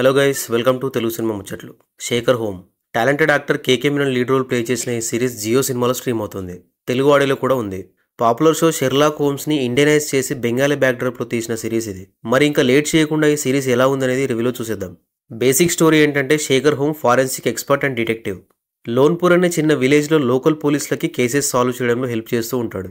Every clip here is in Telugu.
hello guys welcome to Telugu cinema ముచ్చట్లు Shekhar Home talented actor KK Menon lead role play చేసిన ఈ సిరీస్ జియో సినిమాలో స్ట్రీమ్ అవుతుంది తెలుగు ఆడియోలో కూడా ఉంది పాపులర్ షో షెర్లాక్ హోమ్స్ని ఇండియనైజ్ చేసి బెంగాలీ బ్యాక్డ్రాప్లో తీసిన సిరీస్ ఇది మరి ఇంకా లేట్ చేయకుండా ఈ సిరీస్ ఎలా ఉందనేది రివ్యూలో చూసేద్దాం బేసిక్ స్టోరీ ఏంటంటే Shekhar Home forensic expert and detective Lonpur అనే చిన్న విలేజ్లో లోకల్ పోలీసులకి కేసెస్ సాల్వ్ చేయడంలో హెల్ప్ చేస్తూ ఉంటాడు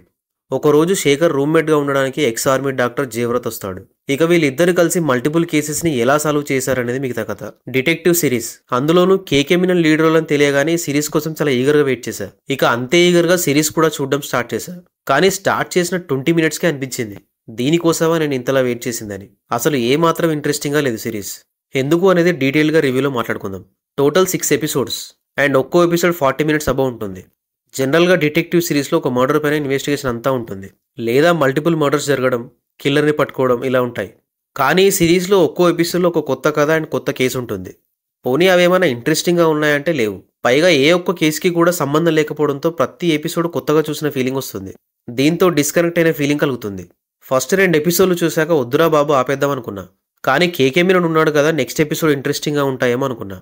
ఒకరోజు శేఖర్ రూమ్మేట్గా ఉండడానికి ఎక్స్ ఆర్మీ డాక్టర్ జీవ్రత్ వస్తాడు ఇక వీళ్ళిద్దరు కలిసి మల్టిపుల్ కేసెస్ని ఎలా సాల్వ్ చేశారనేది మిగతా కథ డిటెక్టివ్ సిరీస్ అందులోనూ కేకెమినల్ లీడర్ అని తెలియగానే సిరీస్ కోసం చాలా ఈగర్గా వెయిట్ చేశా ఇక అంతే ఈగర్గా సిరీస్ కూడా చూడడం స్టార్ట్ చేశా కానీ స్టార్ట్ చేసిన ట్వంటీ మినిట్స్కే అనిపించింది దీనికోసమా నేను ఇంతలా వెయిట్ చేసిందని అసలు ఏమాత్రం ఇంట్రెస్టింగ్గా లేదు సిరీస్ ఎందుకు అనేది డీటెయిల్గా రివ్యూలో మాట్లాడుకుందాం టోటల్ సిక్స్ ఎపిసోడ్స్ అండ్ ఒక్కో ఎపిసోడ్ ఫార్టీ మినిట్స్ అబౌ ఉంటుంది జనరల్గా డిటెక్టివ్ సిరీస్లో ఒక మర్డర్ పైన ఇన్వెస్టిగేషన్ అంతా ఉంటుంది లేదా మల్టిపుల్ మర్డర్స్ జరగడం కిల్లర్ని పట్టుకోవడం ఇలా ఉంటాయి కానీ ఈ సిరీస్లో ఒక్కో ఎపిసోడ్లో ఒక కొత్త కథ అండ్ కొత్త కేసు ఉంటుంది పోనీ అవేమైనా ఇంట్రెస్టింగ్గా ఉన్నాయంటే లేవు పైగా ఏ ఒక్క కేసుకి కూడా సంబంధం లేకపోవడంతో ప్రతి ఎపిసోడ్ కొత్తగా చూసిన ఫీలింగ్ వస్తుంది దీంతో డిస్కనెక్ట్ అయిన ఫీలింగ్ కలుగుతుంది ఫస్ట్ రెండు ఎపిసోడ్లు చూశాక వద్దురా బాబు ఆపేద్దాం అనుకున్నా కానీ కేకే మీరన్ ఉన్నాడు కదా నెక్స్ట్ ఎపిసోడ్ ఇంట్రెస్టింగ్గా ఉంటాయేమో అనుకున్నా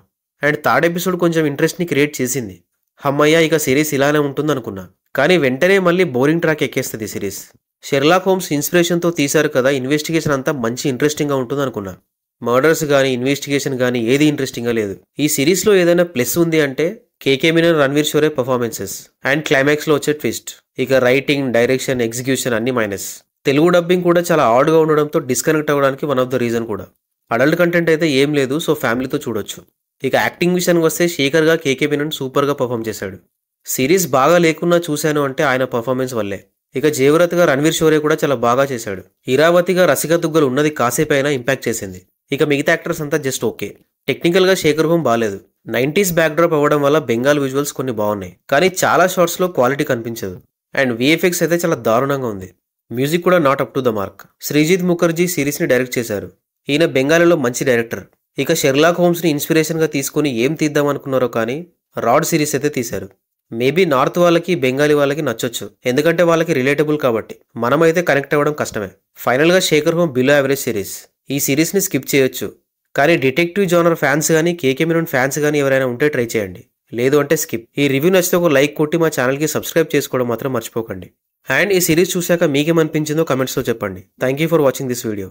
అండ్ థర్డ్ ఎపిసోడ్ కొంచెం ఇంట్రెస్ట్ని క్రియేట్ చేసింది హమ్మయ్య ఇక సిరీస్ ఇలానే ఉంటుందనుకున్నా కానీ వెంటనే మళ్ళీ బోరింగ్ ట్రాక్ ఎక్కేస్తుంది సిరీస్ షెర్లాక్ హోమ్స్ ఇన్స్పిరేషన్తో తీశారు కదా ఇన్వెస్టిగేషన్ అంతా మంచి ఇంట్రెస్టింగ్గా ఉంటుంది అనుకున్నా మర్డర్స్ కానీ ఇన్వెస్టిగేషన్ కానీ ఏది ఇంట్రెస్టింగ్గా లేదు ఈ సిరీస్లో ఏదైనా ప్లస్ ఉంది అంటే కేకే మీనన్ రణవీర్ షోరే పర్ఫార్మెన్సెస్ అండ్ క్లైమాక్స్లో వచ్చే ట్విస్ట్ ఇక రైటింగ్ డైరెక్షన్ ఎగ్జిక్యూషన్ అన్ని మైనస్ తెలుగు డబ్బింగ్ కూడా చాలా ఆడ్గా ఉండడంతో డిస్కనెక్ట్ అవ్వడానికి వన్ ఆఫ్ ద రీజన్ కూడా అడల్ట్ కంటెంట్ అయితే ఏం లేదు సో ఫ్యామిలీతో చూడొచ్చు ఇక యాక్టింగ్ విషయానికి వస్తే శేఖర్గా కేకే మీనన్ సూపర్గా పర్ఫామ్ చేశాడు సిరీస్ బాగా లేకున్నా చూశాను అంటే ఆయన పర్ఫార్మెన్స్ వల్లే ఇక జేవరత్గా రణవీర్ షోరే కూడా చాలా బాగా చేశాడు ఇరావతిగా రసిక దుగ్గలు ఉన్నది కాసేపు అయినా ఇంపాక్ట్ చేసింది ఇక మిగతా యాక్టర్స్ అంతా జస్ట్ ఓకే టెక్నికల్గా శేఖర్ హోమ్ బాగాలేదు నైంటీస్ బ్యాక్డ్రాప్ అవ్వడం వల్ల బెంగాల్ విజువల్స్ కొన్ని బాగున్నాయి కానీ చాలా షార్ట్స్లో క్వాలిటీ కనిపించదు అండ్ విఎఫ్ఎక్స్ అయితే చాలా దారుణంగా ఉంది మ్యూజిక్ కూడా not up to the mark Srijit Mukherjee సిరీస్ని డైరెక్ట్ చేశారు ఈయన బెంగాలీలో మంచి డైరెక్టర్ ఇక షెర్లాక్ హోమ్స్ని ఇన్స్పిరేషన్గా తీసుకుని ఏం తీద్దాం అనుకున్నారో కానీ రాడ్ సిరీస్ అయితే తీశారు మేబీ నార్త్ వాళ్ళకి బెంగాలీ వాళ్ళకి నచ్చొచ్చు ఎందుకంటే వాళ్ళకి రిలేటబుల్ కాబట్టి మనమైతే కనెక్ట్ అవ్వడం కష్టమే ఫైనల్గా Shekhar Home below average series ఈ సిరీస్ని స్కిప్ చేయొచ్చు కానీ డిటెక్టివ్ జోనర్ ఫ్యాన్స్ కానీ కేకే మినన్ ఫ్యాన్స్ కానీ ఎవరైనా ఉంటే ట్రై చేయండి లేదు అంటే స్కిప్ ఈ రివ్యూ నచ్చితే ఒక లైక్ కొట్టి మా ఛానల్కి సబ్స్క్రైబ్ చేసుకోవడం మాత్రం మర్చిపోకండి అండ్ ఈ సిరీస్ చూశాక మీకేమనిపించిందో కమెంట్స్లో చెప్పండి thank you for watching this video